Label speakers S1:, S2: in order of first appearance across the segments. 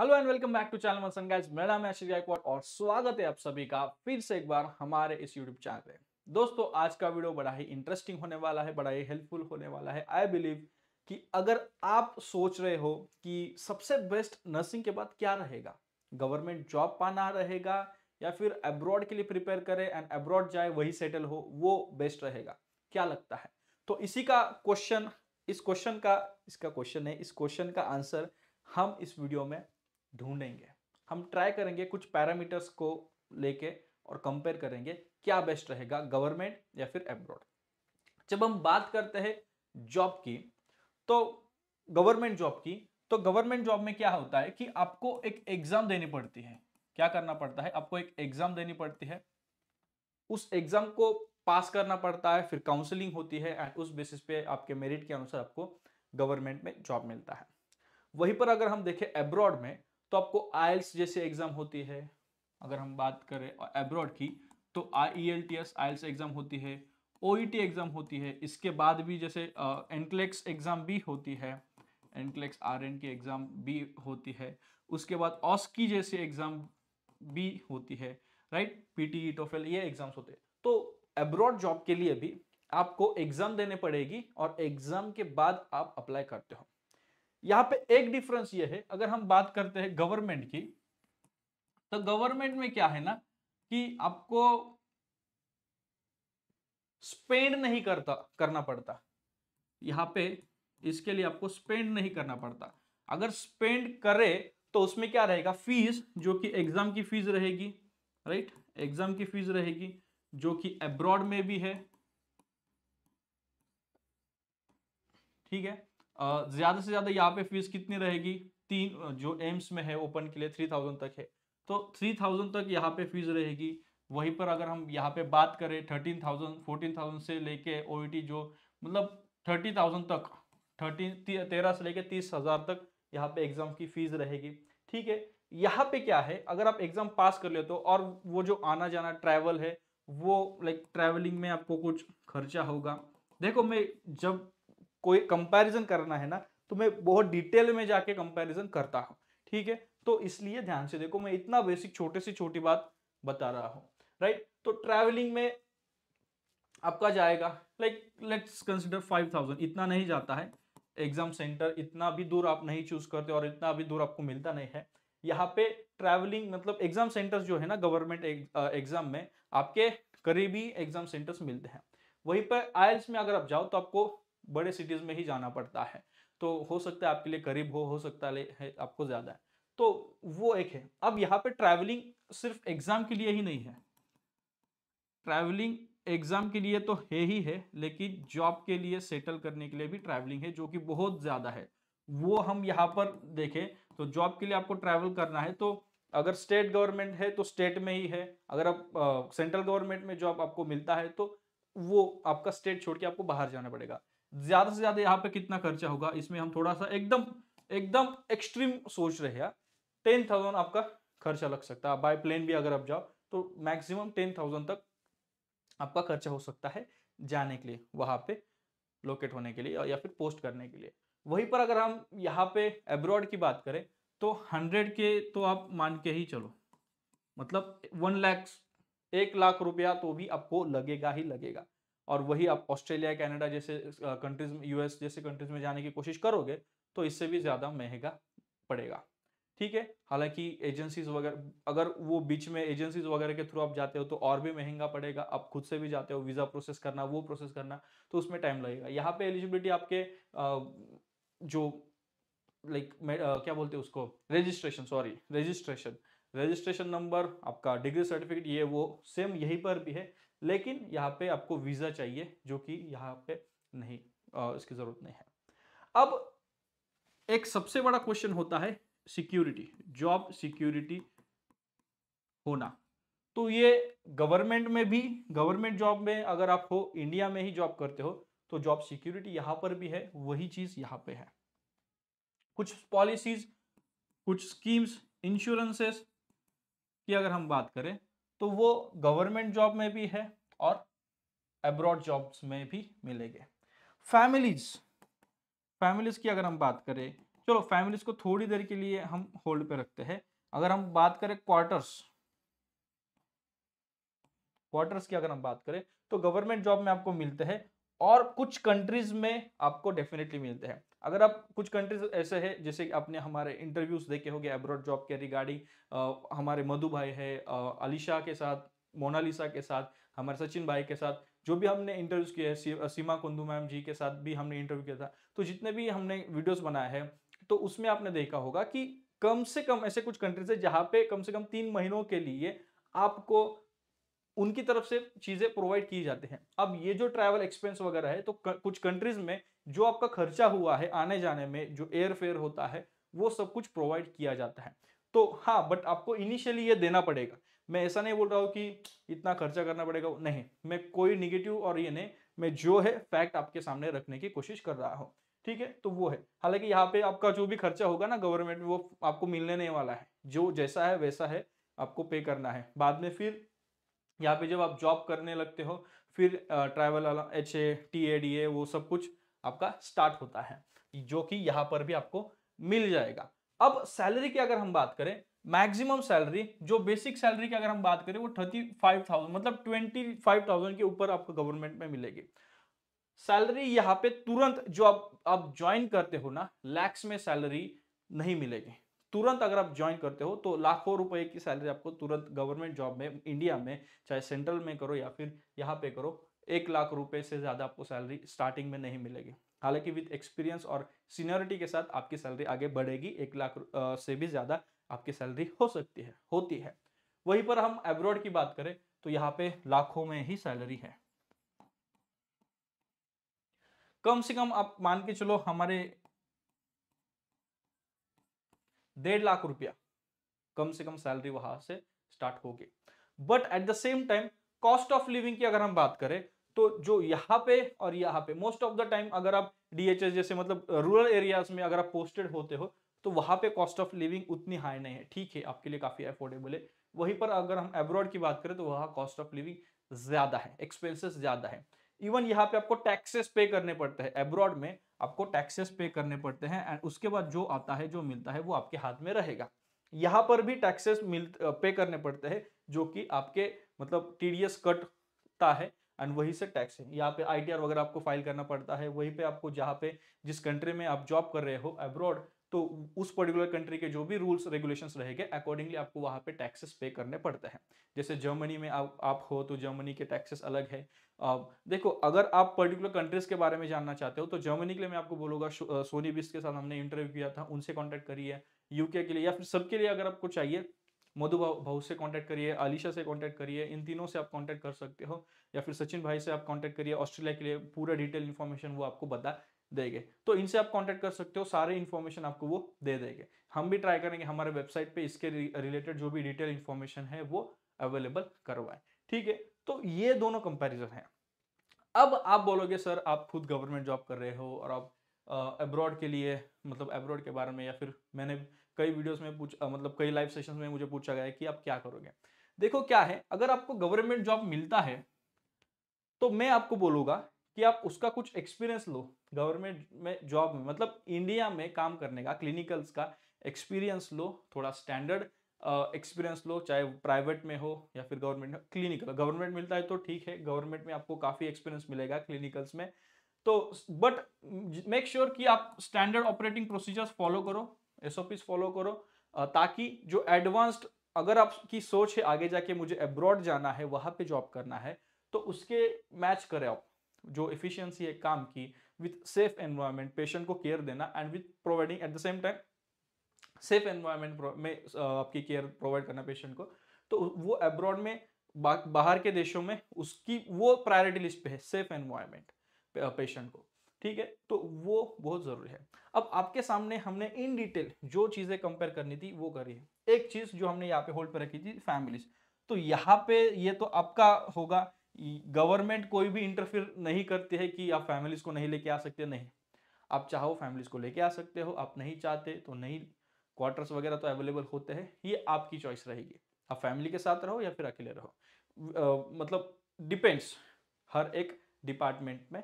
S1: hello and welcome back to channel मसन guys मेरा नाम है गायकवाड और स्वागत है आप सभी का फिर से एक बार हमारे इस यूट्यूब चैनल पे दोस्तों आज का वीडियो बड़ा ही इंटरेस्टिंग होने वाला है बड़ा ही हेल्पफुल होने वाला है आई बिलीव कि अगर आप सोच रहे हो कि सबसे बेस्ट नर्सिंग के बाद क्या रहेगा गवर्नमेंट जॉब पाना रहेगा या फिर अब्रॉड के लिए प्रिपेयर करें एंड अब्रॉड जाए वही सेटल हो वो बेस्ट रहेगा क्या लगता है तो इसी का क्वेश्चन इस क्वेश्चन का इसका क्वेश्चन है इस क्वेश्चन का आंसर हम इस वीडियो में ढूंढेंगे हम ट्राई करेंगे कुछ पैरामीटर्स को लेके और कंपेयर करेंगे क्या बेस्ट रहेगा गवर्नमेंट या फिर एब्रॉड जब हम बात करते हैं जॉब की तो गवर्नमेंट जॉब की तो गवर्नमेंट जॉब में क्या होता है कि आपको एक एग्जाम देनी पड़ती है क्या करना पड़ता है आपको एक एग्जाम देनी पड़ती है उस एग्जाम को पास करना पड़ता है फिर काउंसलिंग होती है एंड उस बेसिस पे आपके मेरिट के अनुसार आपको गवर्नमेंट में जॉब मिलता है वहीं पर अगर हम देखें एब्रॉड में तो आपको आयल्स जैसे एग्जाम होती है अगर हम बात करें एब्रॉड की तो I L T S IELTS exam होती है ओ एग्जाम e होती है इसके बाद भी जैसे एनक्लेक्स एग्जाम e भी होती है एनक्लेक्स आर एन की एग्जाम भी होती है उसके बाद ऑस्की जैसे एग्जाम भी होती है राइट ई टोफेल ये एग्जाम्स होते हैं तो एब्रॉड जॉब के लिए भी आपको एग्जाम देने पड़ेगी और एग्जाम के बाद आप अप्लाई करते हो यहां पे एक डिफरेंस ये है अगर हम बात करते हैं गवर्नमेंट की तो गवर्नमेंट में क्या है ना कि आपको स्पेंड नहीं करता करना पड़ता यहाँ पे इसके लिए आपको स्पेंड नहीं करना पड़ता अगर स्पेंड करे तो उसमें क्या रहेगा फीस जो कि एग्जाम की फीस रहेगी राइट एग्जाम की फीस रहेगी जो कि अब्रॉड में भी है ठीक है ज़्यादा से ज़्यादा यहाँ पे फीस कितनी रहेगी तीन जो एम्स में है ओपन के लिए थ्री थाउजेंड तक है तो थ्री थाउजेंड तक यहाँ पे फीस रहेगी वहीं पर अगर हम यहाँ पे बात करें थर्टीन थाउजेंड फोर्टीन थाउजेंड से लेके ओ e जो मतलब थर्टी थाउजेंड तक थर्टीन तेरह से लेके तीस हज़ार तक यहाँ पे एग्ज़ाम की फ़ीस रहेगी ठीक है यहाँ पे क्या है अगर आप एग्ज़ाम पास कर ले तो और वो जो आना जाना ट्रैवल है वो लाइक ट्रैवलिंग में आपको कुछ खर्चा होगा देखो मैं जब कोई कंपैरिजन करना है ना तो मैं बहुत डिटेल में जाके कंपैरिजन करता हूँ ठीक है तो इसलिए ध्यान से देखो मैं इतना बेसिक छोटे से छोटी बात बता रहा हूँ राइट तो ट्रैवलिंग में आपका जाएगा like let's consider five thousand इतना नहीं जाता है एग्जाम सेंटर इतना भी दूर आप नहीं चूज करते और इतना भी दूर आपको मिलता नहीं है यहाँ पे ट्रैवलिंग मतलब एग्जाम सेंटर्स जो है ना गवर्नमेंट एग्जाम में आपके करीबी एग्जाम सेंटर्स मिलते हैं वहीं पर आयल्स में अगर आप जाओ तो आपको बड़े सिटीज़ में ही जाना पड़ता है तो हो सकता है आपके लिए करीब हो हो सकता है आपको ज़्यादा है तो वो एक है अब यहाँ पे ट्रैवलिंग सिर्फ एग्ज़ाम के लिए ही नहीं है ट्रैवलिंग एग्ज़ाम के लिए तो है ही है लेकिन जॉब के लिए सेटल करने के लिए भी ट्रैवलिंग है जो कि बहुत ज़्यादा है वो हम यहाँ पर देखें तो जॉब के लिए आपको ट्रैवल करना है तो अगर स्टेट गवर्नमेंट है तो स्टेट में ही है अगर आप सेंट्रल गवर्नमेंट में जॉब आपको मिलता है तो वो आपका स्टेट छोड़ के आपको बाहर जाना पड़ेगा ज्यादा से ज्यादा यहाँ पे कितना खर्चा होगा इसमें हम थोड़ा सा एकदम एकदम एक्सट्रीम सोच रहे हैं टेन थाउजेंड आपका खर्चा लग सकता है बाय प्लेन भी अगर आप जाओ तो मैक्सिमम टेन थाउजेंड तक आपका खर्चा हो सकता है जाने के लिए वहां पे लोकेट होने के लिए या फिर पोस्ट करने के लिए वहीं पर अगर हम यहाँ पे एब्रॉड की बात करें तो हंड्रेड के तो आप मान के ही चलो मतलब वन लैक्स एक लाख रुपया तो भी आपको लगेगा ही लगेगा और वही आप ऑस्ट्रेलिया कनाडा जैसे कंट्रीज में यूएस जैसे कंट्रीज में जाने की कोशिश करोगे तो इससे भी ज़्यादा महंगा पड़ेगा ठीक है हालांकि एजेंसीज वगैरह अगर वो बीच में एजेंसीज वगैरह के थ्रू आप जाते हो तो और भी महंगा पड़ेगा आप खुद से भी जाते हो वीज़ा प्रोसेस करना वो प्रोसेस करना तो उसमें टाइम लगेगा यहाँ पे एलिजिबिलिटी आपके जो लाइक क्या बोलते हैं उसको registration sorry registration registration number आपका डिग्री सर्टिफिकेट ये वो सेम यहीं पर भी है लेकिन यहाँ पे आपको वीज़ा चाहिए जो कि यहाँ पे नहीं इसकी ज़रूरत नहीं है अब एक सबसे बड़ा क्वेश्चन होता है सिक्योरिटी जॉब सिक्योरिटी होना तो ये गवर्नमेंट में भी गवर्नमेंट जॉब में अगर आप हो इंडिया में ही जॉब करते हो तो जॉब सिक्योरिटी यहां पर भी है वही चीज़ यहां पे है कुछ पॉलिसीज़ कुछ स्कीम्स इंश्योरेंसेस की अगर हम बात करें तो वो गवर्नमेंट जॉब में भी है और अब्रॉड जॉब्स में भी मिलेंगे फैमिलीज फैमिलीज की अगर हम बात करें चलो फैमिलीज को थोड़ी देर के लिए हम होल्ड पे रखते हैं अगर हम बात करें क्वार्टर्स क्वार्टर्स की अगर हम बात करें तो गवर्नमेंट जॉब में आपको मिलते हैं और कुछ कंट्रीज में आपको डेफिनेटली मिलते हैं अगर आप कुछ कंट्रीज ऐसे है जैसे आपने हमारे इंटरव्यूज देखे होंगे अब्रॉड जॉब के रिगार्डिंग हमारे मधु भाई है अलीशा के साथ मोनालिसा के साथ हमारे सचिन भाई के साथ जो भी हमने इंटरव्यूज किया है सीमा कुंदू मैम जी के साथ भी हमने इंटरव्यू किया था तो जितने भी हमने वीडियोज़ बनाए हैं तो उसमें आपने देखा होगा कि कम से कम ऐसे कुछ कंट्रीज है जहाँ पे कम से कम तीन महीनों के लिए आपको उनकी तरफ से चीज़ें प्रोवाइड की जाती हैं अब ये जो ट्रैवल एक्सपेंस वगैरह है तो कुछ कंट्रीज़ में जो आपका खर्चा हुआ है आने जाने में जो एयर फेयर होता है वो सब कुछ प्रोवाइड किया जाता है तो हाँ बट आपको इनिशियली ये देना पड़ेगा मैं ऐसा नहीं बोल रहा हूँ कि इतना खर्चा करना पड़ेगा नहीं मैं कोई निगेटिव और ये नहीं मैं जो है फैक्ट आपके सामने रखने की कोशिश कर रहा हूँ ठीक है तो वो है हालांकि यहाँ पे आपका जो भी खर्चा होगा ना गवर्नमेंट में वो आपको मिलने नहीं वाला है जो जैसा है वैसा है आपको पे करना है बाद में फिर यहाँ पे जब आप जॉब करने लगते हो फिर travel H A T A D A वो सब कुछ आपका स्टार्ट होता है जो कि यहाँ पर भी आपको मिल जाएगा अब सैलरी की अगर हम बात करें मैक्सिमम सैलरी जो बेसिक सैलरी की अगर हम बात करें वो थर्टी फाइव थाउजेंड मतलब ट्वेंटी फाइव थाउजेंड के ऊपर आपको गवर्नमेंट में मिलेगी सैलरी यहाँ पे तुरंत जो आप आप ज्वाइन करते हो ना लैक्स में सैलरी नहीं मिलेगी तुरंत अगर आप ज्वाइन करते हो तो लाखों रुपए की सैलरी आपको तुरंत गवर्नमेंट जॉब में इंडिया में चाहे सेंट्रल में करो या फिर यहाँ पे करो एक लाख रुपए से ज़्यादा आपको सैलरी स्टार्टिंग में नहीं मिलेगी हालांकि विद एक्सपीरियंस और सीनियरिटी के साथ आपकी सैलरी आगे बढ़ेगी एक लाख से भी ज़्यादा आपकी सैलरी हो सकती है होती है वहीं पर हम एब्रॉड की बात करें तो यहाँ पे लाखों में ही सैलरी है कम से कम आप मान के चलो हमारे डेढ़ लाख रुपया कम से कम सैलरी वहां से स्टार्ट होगी but at the same time cost of living की अगर हम बात करें तो जो यहाँ पे और यहाँ पे मोस्ट ऑफ द टाइम अगर आप डीएचएस जैसे मतलब रूरल एरियाज में अगर आप पोस्टेड होते हो तो वहां पे कॉस्ट ऑफ लिविंग उतनी हाई नहीं है ठीक है आपके लिए काफ़ी अफोर्डेबल है वहीं पर अगर हम एब्रॉड की बात करें तो वहाँ कॉस्ट ऑफ लिविंग ज़्यादा है एक्सपेंसेस ज़्यादा है इवन यहाँ पे आपको टैक्सेस पे करने पड़ते हैं एब्रॉड में आपको टैक्सेस पे करने पड़ते हैं एंड उसके बाद जो आता है जो मिलता है वो आपके हाथ में रहेगा यहाँ पर भी टैक्सेस मिल पे करने पड़ते हैं जो कि आपके मतलब टीडीएस कटता है एंड वहीं से टैक्स है यहाँ पे आईटीआर वगैरह आपको फाइल करना पड़ता है वहीं पे आपको जहाँ पे जिस कंट्री में आप जॉब कर रहे हो एब्रॉड तो उस पर्टिकुलर कंट्री के जो भी रूल्स रेगुलेशंस रहेंगे अकॉर्डिंगली आपको वहाँ पे टैक्सेस पे करने पड़ते हैं जैसे जर्मनी में आप आप हो तो जर्मनी के टैक्सेस अलग है आप, देखो अगर आप पर्टिकुलर कंट्रीज के बारे में जानना चाहते हो तो जर्मनी के लिए मैं आपको बोलूँगा सोनी बिस्ट के साथ हमने इंटरव्यू किया था उनसे कॉन्टैक्ट करिए यूके के लिए या फिर सबके लिए अगर आपको चाहिए मधु भाऊ से कॉन्टैक्ट करिए आलिशा से कॉन्टैक्ट करिए इन तीनों से आप कॉन्टैक्ट कर सकते हो या फिर सचिन भाई से आप कॉन्टैक्ट करिए ऑस्ट्रेलिया के लिए पूरा डिटेल इन्फॉर्मेशन वो आपको बता देंगे तो इनसे आप कांटेक्ट कर सकते हो सारे इन्फॉर्मेशन आपको वो दे देंगे हम भी ट्राई करेंगे हमारे वेबसाइट पे इसके रिलेटेड जो भी डिटेल इन्फॉर्मेशन है वो अवेलेबल करवाए ठीक है तो ये दोनों कंपेरिजन है अब आप बोलोगे सर आप खुद गवर्नमेंट जॉब कर रहे हो और आप अब्रॉड के लिए मतलब अब्रॉड के बारे में या फिर मैंने कई वीडियोस में पूछ मतलब कई लाइव सेशन में मुझे पूछा गया है कि आप क्या करोगे देखो क्या है अगर आपको गवर्नमेंट जॉब मिलता है तो मैं आपको बोलूँगा कि आप उसका कुछ एक्सपीरियंस लो गवर्नमेंट में जॉब में मतलब इंडिया में काम करने का क्लिनिकल्स का एक्सपीरियंस लो थोड़ा स्टैंडर्ड एक्सपीरियंस लो चाहे प्राइवेट में हो या फिर गवर्नमेंट में क्लिनिकल गवर्नमेंट मिलता है तो ठीक है गवर्नमेंट में आपको काफ़ी एक्सपीरियंस मिलेगा क्लिनिकल्स में तो बट मेक श्योर कि आप स्टैंडर्ड ऑपरेटिंग प्रोसीजर्स फॉलो करो एस फॉलो करो ताकि जो एडवांस्ड अगर आपकी सोच है आगे जाके मुझे अब्रॉड जाना है वहाँ पे जॉब करना है तो उसके मैच करें आप जो एफिशिएंसी है काम की विथ सेफ एनवायरनमेंट पेशेंट को केयर देना and with providing at the same time safe environment में आपकी केयर प्रोवाइड करना पेशेंट को तो वो अब्रॉड में बाहर के देशों में उसकी वो प्रायोरिटी लिस्ट पे है सेफ एनवायरनमेंट पेशेंट को ठीक है तो वो बहुत ज़रूरी है अब आपके सामने हमने इन डिटेल जो चीज़ें कंपेयर करनी थी वो करी है एक चीज़ जो हमने यहाँ पे होल्ड पर रखी थी फैमिलीज तो यहाँ पे ये तो आपका होगा गवर्नमेंट कोई भी इंटरफेयर नहीं करती है कि आप फैमिलीज को नहीं लेके आ सकते नहीं आप चाहो फैमिलीज को लेके आ सकते हो आप नहीं चाहते तो नहीं क्वार्टर्स वगैरह तो अवेलेबल होते हैं ये आपकी चॉइस रहेगी आप फैमिली के साथ रहो या फिर अकेले रहो आ, मतलब डिपेंड्स हर एक डिपार्टमेंट में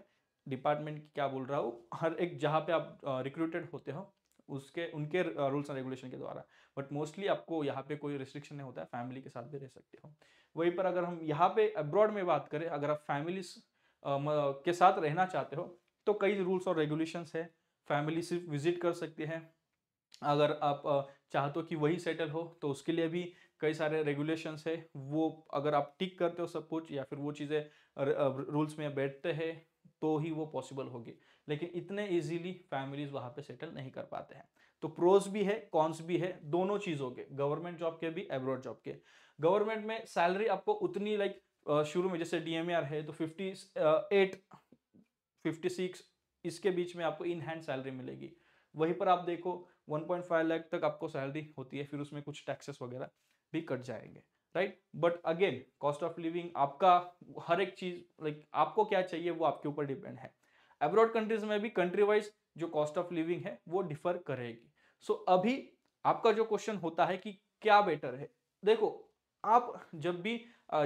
S1: डिपार्टमेंट क्या बोल रहा हूँ हर एक जहाँ पे आप रिक्रूटेड होते हो उसके उनके रूल्स एंड रेगुलेशन के द्वारा बट मोस्टली आपको यहाँ पे कोई रिस्ट्रिक्शन नहीं होता है फैमिली के साथ भी रह सकते हो वहीं पर अगर हम यहाँ पे अब्रॉड में बात करें अगर आप फैमिली के साथ रहना चाहते हो तो कई रूल्स और रेगुलेशंस है फैमिली सिर्फ विजिट कर सकती है अगर आप चाहते हो कि वही सेटल हो तो उसके लिए भी कई सारे रेगुलेशंस है वो अगर आप टिक करते हो सब कुछ या फिर वो चीज़ें रूल्स में बैठते हैं तो ही वो पॉसिबल होगी लेकिन इतने इजीली फैमिलीज वहाँ पे सेटल नहीं कर पाते हैं तो प्रोज भी है कॉन्स भी है दोनों चीज़ों के गवर्नमेंट जॉब के भी एब्रॉड जॉब के गवर्नमेंट में सैलरी आपको उतनी लाइक शुरू में जैसे डी है तो फिफ्टी एट फिफ्टी सिक्स इसके बीच में आपको इन हैंड सैलरी मिलेगी वहीं पर आप देखो 1.5 लाख तक आपको सैलरी होती है फिर उसमें कुछ टैक्सेस वगैरह भी कट जाएंगे right but again cost of living आपका हर एक चीज लाइक like, आपको क्या चाहिए वो आपके ऊपर डिपेंड है अब्रॉड कंट्रीज में भी कंट्री वाइज जो कॉस्ट ऑफ लिविंग है वो डिफर करेगी सो so, अभी आपका जो क्वेश्चन होता है कि क्या बेटर है देखो आप जब भी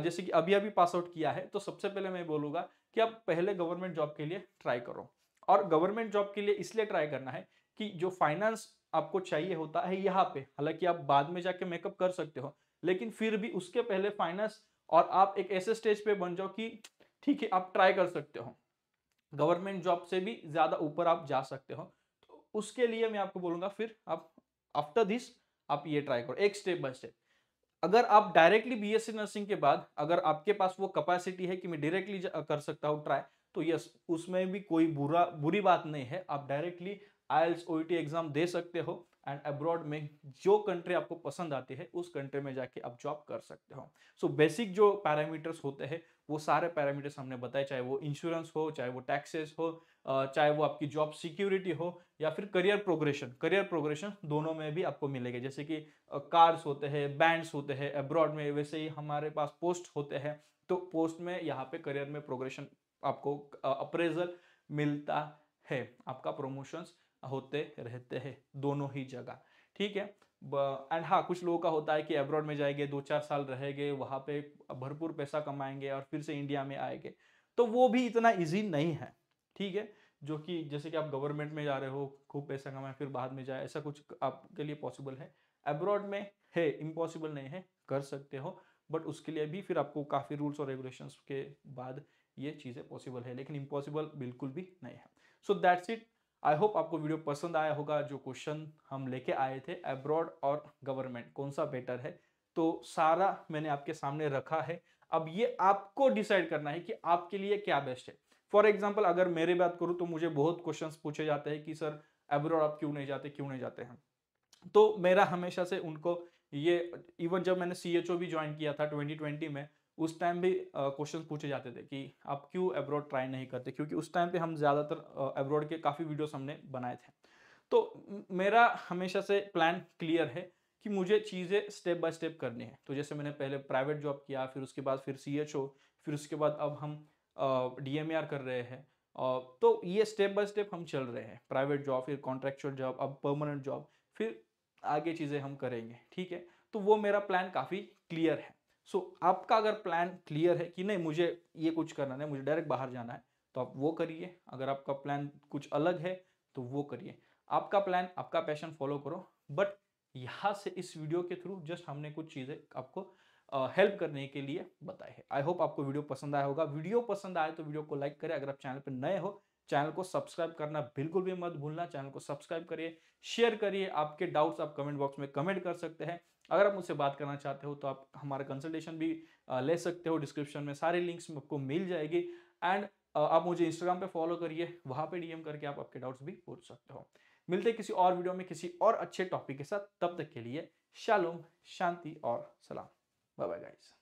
S1: जैसे कि अभी अभी पास आउट किया है तो सबसे पहले मैं बोलूंगा कि आप पहले गवर्नमेंट जॉब के लिए ट्राई करो और गवर्नमेंट जॉब के लिए इसलिए ट्राई करना है कि जो फाइनेंस आपको चाहिए होता है यहाँ पे हालांकि आप बाद में जाके मेकअप कर सकते हो लेकिन फिर भी उसके पहले फाइनेंस और आप एक ऐसे स्टेज पे बन जाओ कि ठीक है आप ट्राई कर सकते हो गवर्नमेंट जॉब से भी ज़्यादा ऊपर आप जा सकते हो तो उसके लिए मैं आपको बोलूंगा फिर आप आफ्टर दिस आप ये ट्राई करो एक स्टेप बाय स्टेप अगर आप डायरेक्टली बीएससी नर्सिंग के बाद अगर आपके पास वो कैपेसिटी है कि मैं डायरेक्टली कर सकता हूँ ट्राई तो यस उसमें भी कोई बुरा बुरी बात नहीं है आप डायरेक्टली आयल्स ओ एग्ज़ाम दे सकते हो एंड अब्रॉड में जो कंट्री आपको पसंद आती है उस कंट्री में जाके आप जॉब कर सकते हो सो so, बेसिक जो पैरामीटर्स होते हैं वो सारे पैरामीटर्स हमने बताए चाहे वो इंश्योरेंस हो चाहे वो टैक्सेस हो चाहे वो आपकी जॉब सिक्योरिटी हो या फिर करियर प्रोग्रेशन करियर प्रोग्रेशन दोनों में भी आपको मिलेगा जैसे कि कार्स होते हैं बैंड्स होते हैं अब्रॉड में वैसे ही हमारे पास पोस्ट होते हैं तो पोस्ट में यहाँ पे करियर में प्रोग्रेशन आपको अप्रेजल मिलता है आपका प्रोमोशंस होते रहते हैं दोनों ही जगह ठीक है एंड हाँ कुछ लोगों का होता है कि अब्रॉड में जाएंगे दो चार साल रहेंगे वहाँ पे भरपूर पैसा कमाएंगे और फिर से इंडिया में आएंगे तो वो भी इतना ईजी नहीं है ठीक है जो कि जैसे कि आप गवर्नमेंट में जा रहे हो खूब पैसा कमाए फिर बाद में जाए ऐसा कुछ आपके लिए पॉसिबल है अब्रॉड में है इम्पॉसिबल नहीं है कर सकते हो बट उसके लिए भी फिर आपको काफ़ी रूल्स और रेगुलेशन के बाद ये चीज़ें पॉसिबल है लेकिन इम्पॉसिबल बिल्कुल भी नहीं है so that's it I hope आपको वीडियो पसंद आया होगा जो क्वेश्चन हम लेके आए थे अब्रॉड और गवर्नमेंट कौन सा बेटर है तो सारा मैंने आपके सामने रखा है अब ये आपको डिसाइड करना है कि आपके लिए क्या बेस्ट है फॉर एग्जाम्पल अगर मेरे बात करूँ तो मुझे बहुत क्वेश्चन पूछे जाते हैं कि सर एब्रॉड आप क्यों नहीं जाते क्यों नहीं जाते हैं तो मेरा हमेशा से उनको ये इवन जब मैंने सी भी ज्वाइन किया था ट्वेंटी में उस टाइम भी क्वेश्चन पूछे जाते थे कि आप क्यों एब्रॉड ट्राई नहीं करते क्योंकि उस टाइम पे हम ज़्यादातर एब्रॉड के काफ़ी वीडियोस हमने बनाए थे तो मेरा हमेशा से प्लान क्लियर है कि मुझे चीज़ें स्टेप बाय स्टेप करनी है तो जैसे मैंने पहले प्राइवेट जॉब किया फिर उसके बाद फिर सी फिर उसके बाद अब हम डी e कर रहे हैं तो ये स्टेप बाय स्टेप हम चल रहे हैं प्राइवेट जॉब फिर कॉन्ट्रेक्चुअल जॉब अब परमानेंट जॉब फिर आगे चीज़ें हम करेंगे ठीक है तो वो मेरा प्लान काफ़ी क्लियर है सो so, आपका अगर प्लान क्लियर है कि नहीं मुझे ये कुछ करना है मुझे डायरेक्ट बाहर जाना है तो आप वो करिए अगर आपका प्लान कुछ अलग है तो वो करिए आपका प्लान आपका पैशन फॉलो करो बट यहाँ से इस वीडियो के थ्रू जस्ट हमने कुछ चीज़ें आपको हेल्प uh, करने के लिए बताए हैं आई होप आपको वीडियो पसंद आया होगा वीडियो पसंद आए तो वीडियो को लाइक करें अगर आप चैनल पर नए हो चैनल को सब्सक्राइब करना बिल्कुल भी मत भूलना चैनल को सब्सक्राइब करिए शेयर करिए आपके डाउट्स आप कमेंट बॉक्स में कमेंट कर सकते हैं अगर आप मुझसे बात करना चाहते हो तो आप हमारा कंसल्टेशन भी ले सकते हो डिस्क्रिप्शन में सारे लिंक्स आपको मिल जाएगी एंड आप मुझे इंस्टाग्राम पे फॉलो करिए वहाँ पे डीएम करके आप आपके डाउट्स भी पूछ सकते हो मिलते किसी और वीडियो में किसी और अच्छे टॉपिक के साथ तब तक के लिए शालोम शांति और सलाम बाय बाय गाइस